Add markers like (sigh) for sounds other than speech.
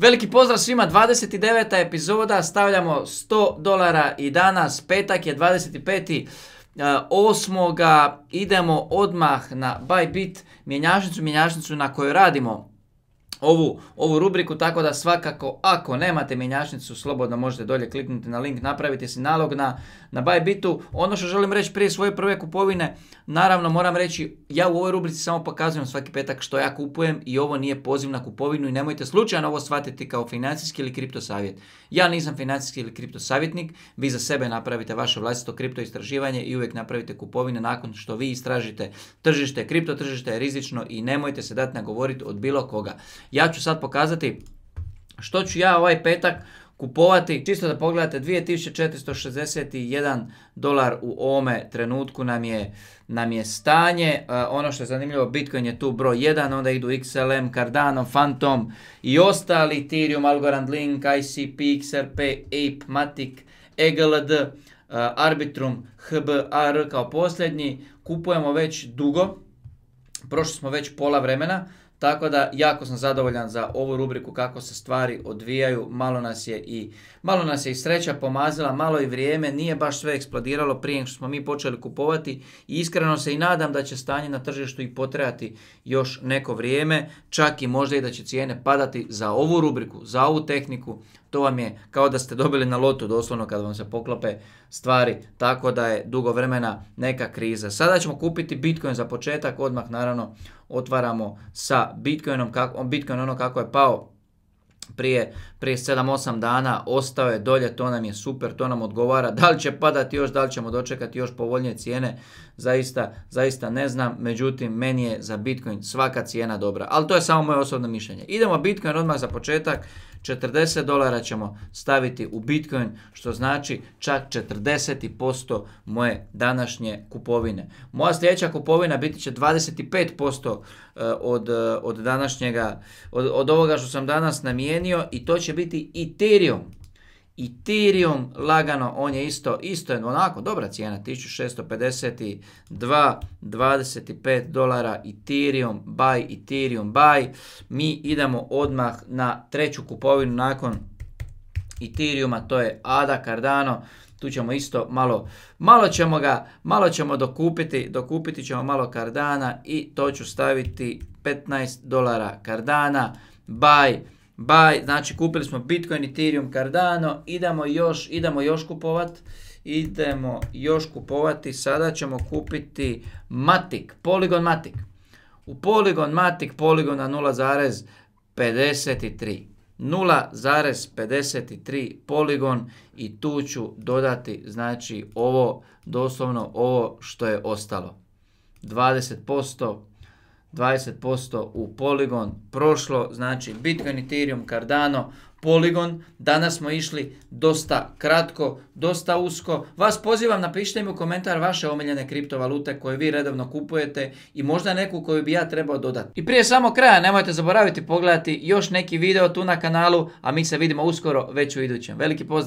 Veliki pozdrav svima, 29. epizoda, stavljamo 100 dolara i danas, petak je 25. E, osmoga, idemo odmah na Bybit, mjenjašnicu, mjenjačnicu na kojoj radimo ovu, ovu rubriku, tako da svakako ako nemate mjenjačnicu, slobodno možete dolje kliknuti na link, napraviti si nalog na, na Buybitu. Ono što želim reći prije svoje prve kupovine, naravno moram reći, ja u ovoj rubrici samo pokazujem svaki petak što ja kupujem i ovo nije poziv na kupovinu i nemojte slučajno ovo shvatiti kao financijski ili kripto savjet. Ja nisam financijski ili kripto savjetnik, vi za sebe napravite vaše vlastito kripto istraživanje i uvijek napravite kupovine nakon što vi istražite tržište, kripto tržište je rizično i nemojte se dati nagovoriti od bilo koga. Ja ću sad pokazati što ću ja ovaj petak kupovati. Čisto da pogledate, 2461 dolar u ovome trenutku nam je, nam stanje. E, ono što je zanimljivo, Bitcoin je tu broj 1, onda idu XLM, Cardano, Phantom i ostali, Ethereum, Algorand Link, ICP, XRP, Ape, Matic, EGLD, e, Arbitrum, HBR kao posljednji. Kupujemo već dugo, prošli smo već pola vremena, tako da jako sam zadovoljan za ovu rubriku kako se stvari odvijaju. Malo nas je i malo nas je i sreća pomazila, malo i vrijeme, nije baš sve eksplodiralo prije što smo mi počeli kupovati i iskreno se i nadam da će stanje na tržištu i potrajati još neko vrijeme, čak i možda i da će cijene padati za ovu rubriku, za ovu tehniku, to vam je kao da ste dobili na lotu doslovno kad vam se poklope stvari, tako da je dugo vremena neka kriza. Sada ćemo kupiti Bitcoin za početak, odmah naravno otvaramo sa Bitcoinom, kako, Bitcoin ono kako je pao prije, prije 7-8 dana ostao je dolje, to nam je super, to nam odgovara. (laughs) Da li će padati još, da li ćemo dočekati još povoljnije cijene, zaista, zaista ne znam. Međutim, meni je za Bitcoin svaka cijena dobra, ali to je samo moje osobno mišljenje. Idemo Bitcoin odmah za početak. 40 dolara ćemo staviti u Bitcoin, što znači čak 40% moje današnje kupovine. Moja sljedeća kupovina biti će 25% e, od, e, od današnjega, od, od ovoga što sam danas namijenio i to će biti Ethereum. Ethereum lagano, on je isto, isto je onako dobra cijena, 1652, 25 dolara Ethereum, buy Ethereum, buy. Mi idemo odmah na treću kupovinu nakon Ethereuma, to je ADA Cardano, tu ćemo isto malo, malo ćemo ga, malo ćemo dokupiti, dokupiti ćemo malo Cardana i to ću staviti 15 dolara Cardana, buy, buy, znači kupili smo Bitcoin, Ethereum, Cardano, idemo još, idemo još kupovat, idemo još kupovati, sada ćemo kupiti Matic, Polygon Matic. U Polygon Matic, Polygon 0,53. 0,53 poligon i tu ću dodati znači ovo doslovno ovo što je ostalo 20% 20% u poligon, prošlo, znači Bitcoin, Ethereum, Cardano, Polygon. Danas smo išli dosta kratko, dosta usko. Vas pozivam, napišite mi u komentar vaše omiljene kriptovalute koje vi redovno kupujete i možda neku koju bi ja trebao dodati. I prije samo kraja nemojte zaboraviti pogledati još neki video tu na kanalu, a mi se vidimo uskoro već u idućem. Veliki pozdrav!